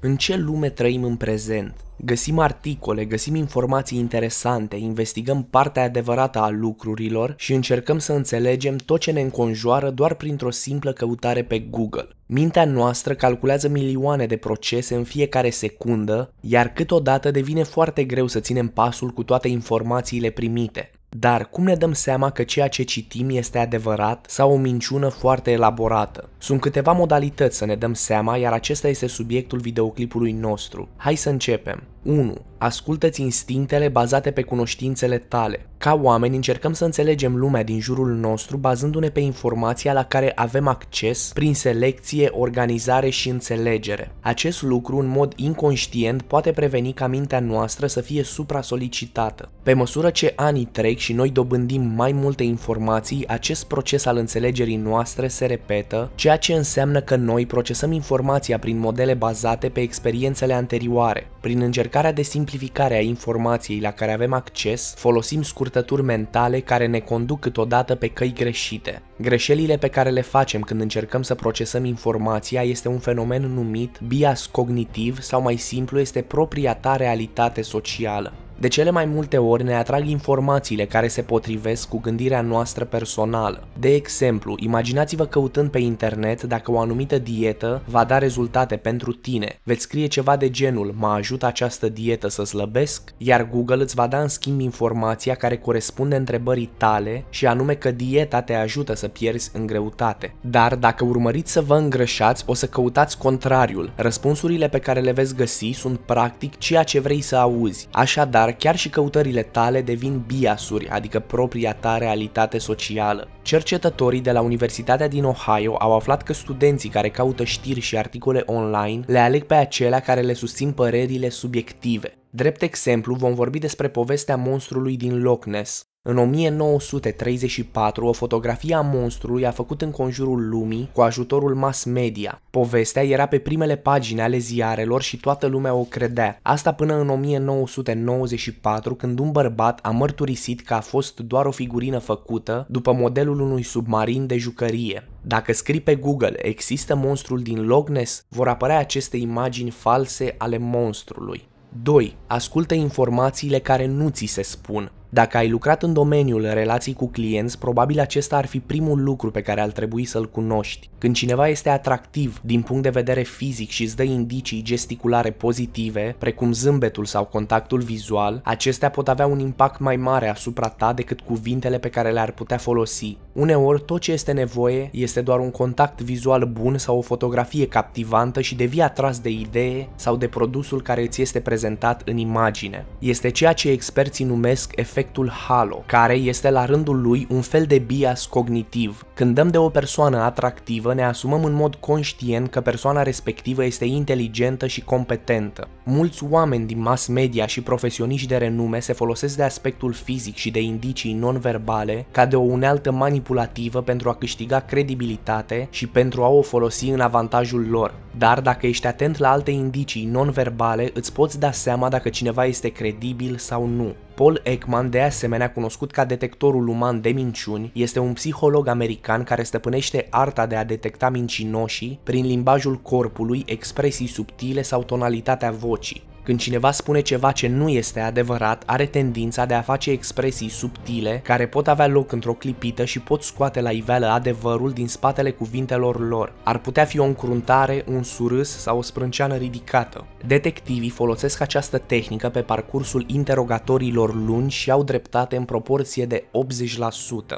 În ce lume trăim în prezent? Găsim articole, găsim informații interesante, investigăm partea adevărată a lucrurilor și încercăm să înțelegem tot ce ne înconjoară doar printr-o simplă căutare pe Google. Mintea noastră calculează milioane de procese în fiecare secundă, iar câteodată devine foarte greu să ținem pasul cu toate informațiile primite. Dar cum ne dăm seama că ceea ce citim este adevărat sau o minciună foarte elaborată? Sunt câteva modalități să ne dăm seama, iar acesta este subiectul videoclipului nostru. Hai să începem! 1. Ascultă-ți instinctele bazate pe cunoștințele tale. Ca oameni încercăm să înțelegem lumea din jurul nostru bazându-ne pe informația la care avem acces prin selecție, organizare și înțelegere. Acest lucru în mod inconștient poate preveni ca mintea noastră să fie supra-solicitată. Pe măsură ce anii trec și noi dobândim mai multe informații, acest proces al înțelegerii noastre se repetă, ceea ce înseamnă că noi procesăm informația prin modele bazate pe experiențele anterioare. Prin încercarea de simplificare a informației la care avem acces, folosim scurtături mentale care ne conduc câteodată pe căi greșite. Greșelile pe care le facem când încercăm să procesăm informația este un fenomen numit bias cognitiv sau mai simplu este propria ta realitate socială. De cele mai multe ori ne atrag informațiile care se potrivesc cu gândirea noastră personală. De exemplu, imaginați-vă căutând pe internet dacă o anumită dietă va da rezultate pentru tine. Veți scrie ceva de genul, mă ajută această dietă să slăbesc? Iar Google îți va da în schimb informația care corespunde întrebării tale și anume că dieta te ajută să pierzi în greutate. Dar dacă urmăriți să vă îngrășați, o să căutați contrariul. Răspunsurile pe care le veți găsi sunt practic ceea ce vrei să auzi. Așadar, dar chiar și căutările tale devin biasuri, adică propria ta realitate socială. Cercetătorii de la Universitatea din Ohio au aflat că studenții care caută știri și articole online le aleg pe acelea care le susțin părerile subiective. Drept exemplu, vom vorbi despre povestea monstrului din Loch Ness. În 1934, o fotografie a monstrului a făcut în conjurul lumii cu ajutorul mass media. Povestea era pe primele pagini ale ziarelor și toată lumea o credea. Asta până în 1994, când un bărbat a mărturisit că a fost doar o figurină făcută după modelul unui submarin de jucărie. Dacă scrii pe Google există monstrul din Loch Ness, vor apărea aceste imagini false ale monstrului. 2. Ascultă informațiile care nu ți se spun. Dacă ai lucrat în domeniul relații cu clienți, probabil acesta ar fi primul lucru pe care ar trebui să-l cunoști. Când cineva este atractiv din punct de vedere fizic și îți dă indicii gesticulare pozitive, precum zâmbetul sau contactul vizual, acestea pot avea un impact mai mare asupra ta decât cuvintele pe care le-ar putea folosi. Uneori, tot ce este nevoie este doar un contact vizual bun sau o fotografie captivantă și devii atras de idee sau de produsul care îți este prezentat în imagine. Este ceea ce experții numesc efect efectul halo, care este la rândul lui un fel de bias cognitiv. Când dăm de o persoană atractivă, ne asumăm în mod conștient că persoana respectivă este inteligentă și competentă. Mulți oameni din mass media și profesioniști de renume se folosesc de aspectul fizic și de indicii non-verbale ca de o unealtă manipulativă pentru a câștiga credibilitate și pentru a o folosi în avantajul lor. Dar dacă ești atent la alte indicii non-verbale, îți poți da seama dacă cineva este credibil sau nu. Paul Ekman, de asemenea cunoscut ca detectorul uman de minciuni, este un psiholog american care stăpânește arta de a detecta mincinoșii prin limbajul corpului, expresii subtile sau tonalitatea vocii vocii. Când cineva spune ceva ce nu este adevărat, are tendința de a face expresii subtile care pot avea loc într-o clipită și pot scoate la iveală adevărul din spatele cuvintelor lor. Ar putea fi o încruntare, un surâs sau o sprânceană ridicată. Detectivii folosesc această tehnică pe parcursul interogatoriilor lungi și au dreptate în proporție de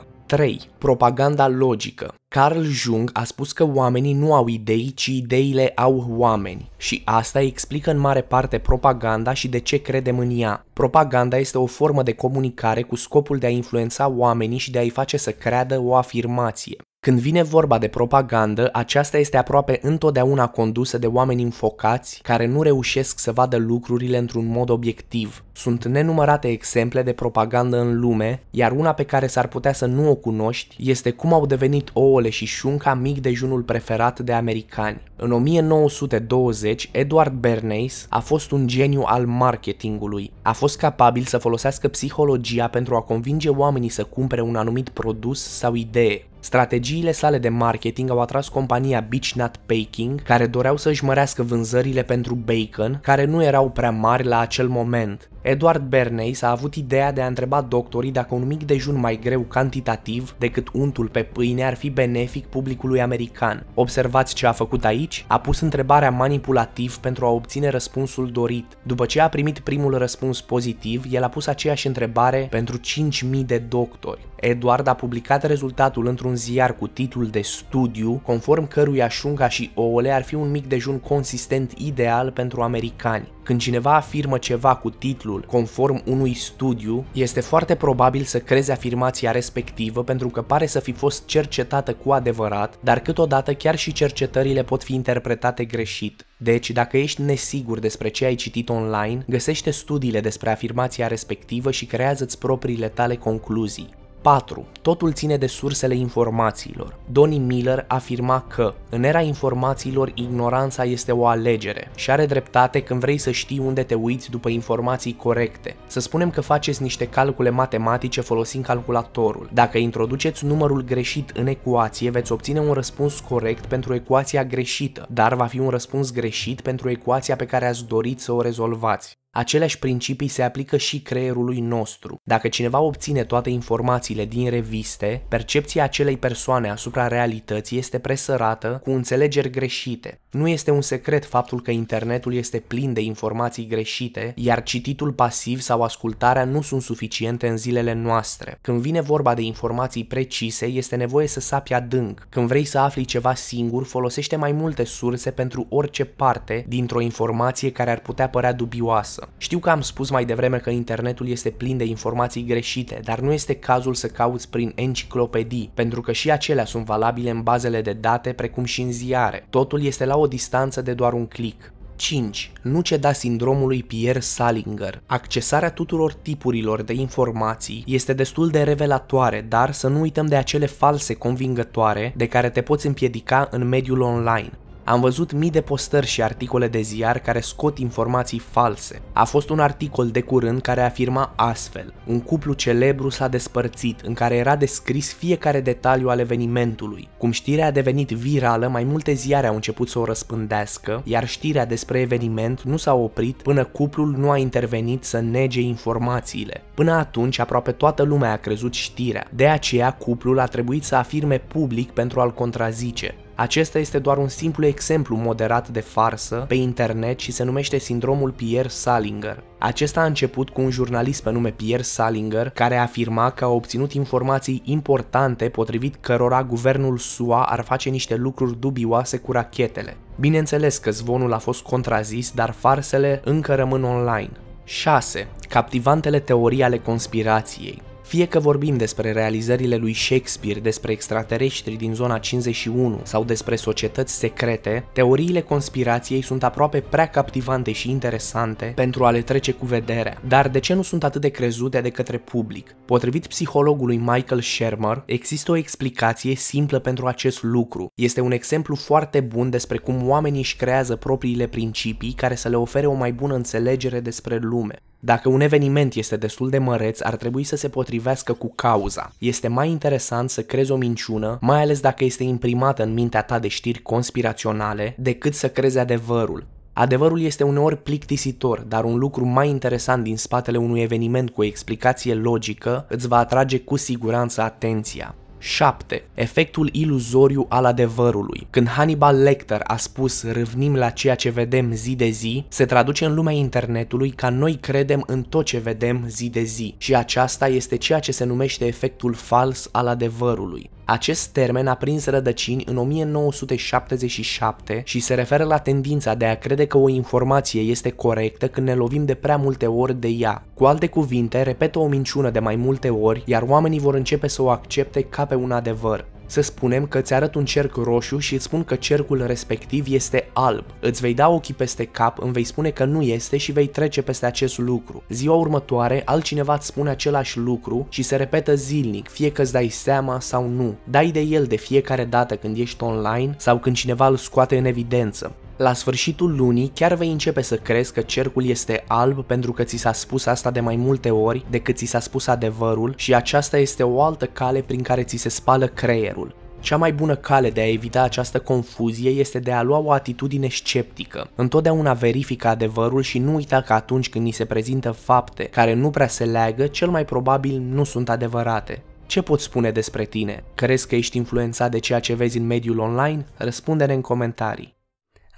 80%. 3. Propaganda logică. Carl Jung a spus că oamenii nu au idei, ci ideile au oameni. Și asta explică în mare parte propaganda și de ce credem în ea. Propaganda este o formă de comunicare cu scopul de a influența oamenii și de a-i face să creadă o afirmație. Când vine vorba de propagandă, aceasta este aproape întotdeauna condusă de oameni înfocați care nu reușesc să vadă lucrurile într-un mod obiectiv. Sunt nenumărate exemple de propagandă în lume, iar una pe care s-ar putea să nu o cunoști este cum au devenit ouăle și șunca mic dejunul preferat de americani. În 1920, Edward Bernays a fost un geniu al marketingului. A fost capabil să folosească psihologia pentru a convinge oamenii să cumpere un anumit produs sau idee. Strategiile sale de marketing au atras compania Beach Nut Baking, care doreau să își mărească vânzările pentru bacon, care nu erau prea mari la acel moment. Edward Bernays a avut ideea de a întreba doctorii dacă un mic dejun mai greu cantitativ decât untul pe pâine ar fi benefic publicului american. Observați ce a făcut aici? A pus întrebarea manipulativ pentru a obține răspunsul dorit. După ce a primit primul răspuns pozitiv, el a pus aceeași întrebare pentru 5.000 de doctori. Edward a publicat rezultatul într-un ziar cu titlul de studiu, conform căruia șunca și ouăle ar fi un mic dejun consistent ideal pentru americani. Când cineva afirmă ceva cu titlul conform unui studiu, este foarte probabil să creze afirmația respectivă pentru că pare să fi fost cercetată cu adevărat, dar câteodată chiar și cercetările pot fi interpretate greșit. Deci, dacă ești nesigur despre ce ai citit online, găsește studiile despre afirmația respectivă și creează-ți propriile tale concluzii. 4. Totul ține de sursele informațiilor. Donny Miller afirma că, în era informațiilor, ignoranța este o alegere și are dreptate când vrei să știi unde te uiți după informații corecte. Să spunem că faceți niște calcule matematice folosind calculatorul. Dacă introduceți numărul greșit în ecuație, veți obține un răspuns corect pentru ecuația greșită, dar va fi un răspuns greșit pentru ecuația pe care ați dorit să o rezolvați. Aceleași principii se aplică și creierului nostru. Dacă cineva obține toate informațiile din reviste, percepția acelei persoane asupra realității este presărată cu înțelegeri greșite. Nu este un secret faptul că internetul este plin de informații greșite, iar cititul pasiv sau ascultarea nu sunt suficiente în zilele noastre. Când vine vorba de informații precise, este nevoie să sapi adânc. Când vrei să afli ceva singur, folosește mai multe surse pentru orice parte dintr-o informație care ar putea părea dubioasă masă. Știu că am spus mai devreme că internetul este plin de informații greșite, dar nu este cazul să cauți prin enciclopedii, pentru că și acelea sunt valabile în bazele de date precum și în ziare. Totul este la o distanță de doar un click. 5. Nu ceda sindromului Pierre Salinger. Accesarea tuturor tipurilor de informații este destul de revelatoare, dar să nu uităm de acele false convingătoare de care te poți împiedica în mediul online. Am văzut mii de postări și articole de ziar care scot informații false. A fost un articol de curând care afirma astfel. Un cuplu celebru s-a despărțit, în care era descris fiecare detaliu al evenimentului. Cum știrea a devenit virală, mai multe ziare au început să o răspândească, iar știrea despre eveniment nu s-a oprit până cuplul nu a intervenit să nege informațiile. Până atunci, aproape toată lumea a crezut știrea. De aceea, cuplul a trebuit să afirme public pentru a-l contrazice. Acesta este doar un simplu exemplu moderat de farsă pe internet și se numește sindromul Pierre Salinger. Acesta a început cu un jurnalist pe nume Pierre Salinger, care afirma că a obținut informații importante potrivit cărora guvernul SUA ar face niște lucruri dubioase cu rachetele. Bineînțeles că zvonul a fost contrazis, dar farsele încă rămân online. 6. Captivantele teorii ale conspirației fie că vorbim despre realizările lui Shakespeare, despre extraterestri din zona 51 sau despre societăți secrete, teoriile conspirației sunt aproape prea captivante și interesante pentru a le trece cu vederea. Dar de ce nu sunt atât de crezute de către public? Potrivit psihologului Michael Shermer, există o explicație simplă pentru acest lucru. Este un exemplu foarte bun despre cum oamenii își creează propriile principii care să le ofere o mai bună înțelegere despre lume. Dacă un eveniment este destul de măreț, ar trebui să se potrivească cu cauza. Este mai interesant să crezi o minciună, mai ales dacă este imprimată în mintea ta de știri conspiraționale, decât să crezi adevărul. Adevărul este uneori plictisitor, dar un lucru mai interesant din spatele unui eveniment cu o explicație logică îți va atrage cu siguranță atenția. 7. Efectul iluzoriu al adevărului. Când Hannibal Lecter a spus râvnim la ceea ce vedem zi de zi, se traduce în lumea internetului ca noi credem în tot ce vedem zi de zi. Și aceasta este ceea ce se numește efectul fals al adevărului. Acest termen a prins rădăcini în 1977 și se referă la tendința de a crede că o informație este corectă când ne lovim de prea multe ori de ea. Cu alte cuvinte, repetă o minciună de mai multe ori, iar oamenii vor începe să o accepte ca pe un adevăr. Să spunem că îți arăt un cerc roșu și îți spun că cercul respectiv este alb. Îți vei da ochii peste cap, îmi vei spune că nu este și vei trece peste acest lucru. Ziua următoare, altcineva îți spune același lucru și se repetă zilnic, fie că îți dai seama sau nu. Dai de el de fiecare dată când ești online sau când cineva îl scoate în evidență. La sfârșitul lunii chiar vei începe să crezi că cercul este alb pentru că ți s-a spus asta de mai multe ori decât ți s-a spus adevărul și aceasta este o altă cale prin care ți se spală creierul. Cea mai bună cale de a evita această confuzie este de a lua o atitudine sceptică. Întotdeauna verifică adevărul și nu uita că atunci când ni se prezintă fapte care nu prea se leagă, cel mai probabil nu sunt adevărate. Ce pot spune despre tine? Crezi că ești influențat de ceea ce vezi în mediul online? Răspunde-ne în comentarii.